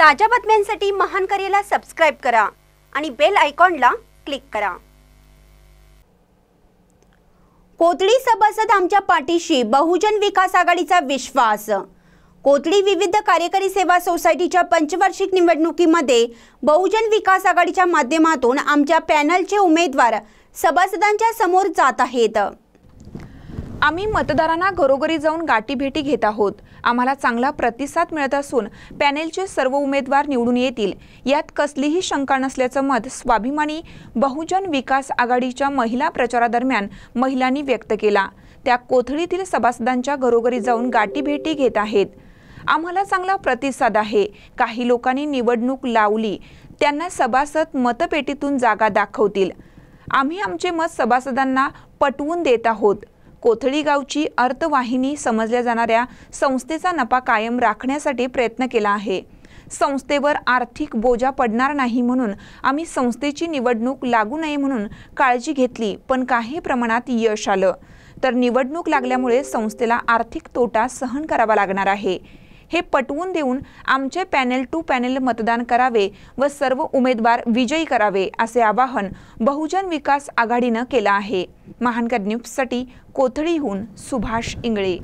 ताज्या बातम्यांसाठी महान करेला सबस्क्राईब करा आणि बेल आयकॉनला क्लिक करा कोथळी सभासद आमच्या पाठीशी बहुजन विकास आघाडीचा विश्वास कोथळी विविध कार्यकारी सेवा सोसायटीच्या पंचवार्षिक निवडणुकीमध्ये बहुजन विकास आघाडीच्या माध्यमातून आमच्या पॅनलचे उमेदवार सभासदांच्या समोर जात आहेत आम्ही मतदारांना घरोघरी जाऊन गाठीभेटी घेत आहोत आम्हाला चांगला प्रतिसाद मिळत असून पॅनेलचे सर्व उमेदवार निवडून येतील यात कसलीही शंका नसल्याचं मत स्वाभिमानी बहुजन विकास आघाडीच्या महिला प्रचारादरम्यान महिलांनी व्यक्त केला त्या कोथळीतील सभासदांच्या घरोघरी जाऊन गाठीभेटी घेत आहेत आम्हाला चांगला प्रतिसाद आहे काही लोकांनी निवडणूक लावली त्यांना सभासद मतपेटीतून जागा दाखवतील आम्ही आमचे मत सभासदांना पटवून देत आहोत कोथळी गावची अर्थवाहिनी समजल्या जाणाऱ्या संस्थेचा नफा कायम राखण्यासाठी प्रयत्न केला आहे संस्थेवर आर्थिक बोजा पडणार नाही म्हणून आम्ही संस्थेची निवडणूक लागू नये म्हणून काळजी घेतली पण काही प्रमाणात यश आलं तर निवडणूक लागल्यामुळे संस्थेला आर्थिक तोटा सहन करावा लागणार आहे हे पटवून देऊन आमचे पॅनेल टू पॅनेल मतदान करावे व सर्व उमेदवार विजयी करावे असे आवाहन बहुजन विकास आघाडीनं केलं आहे महानकर न्यूजसाठी कोथळीहून सुभाष इंगळे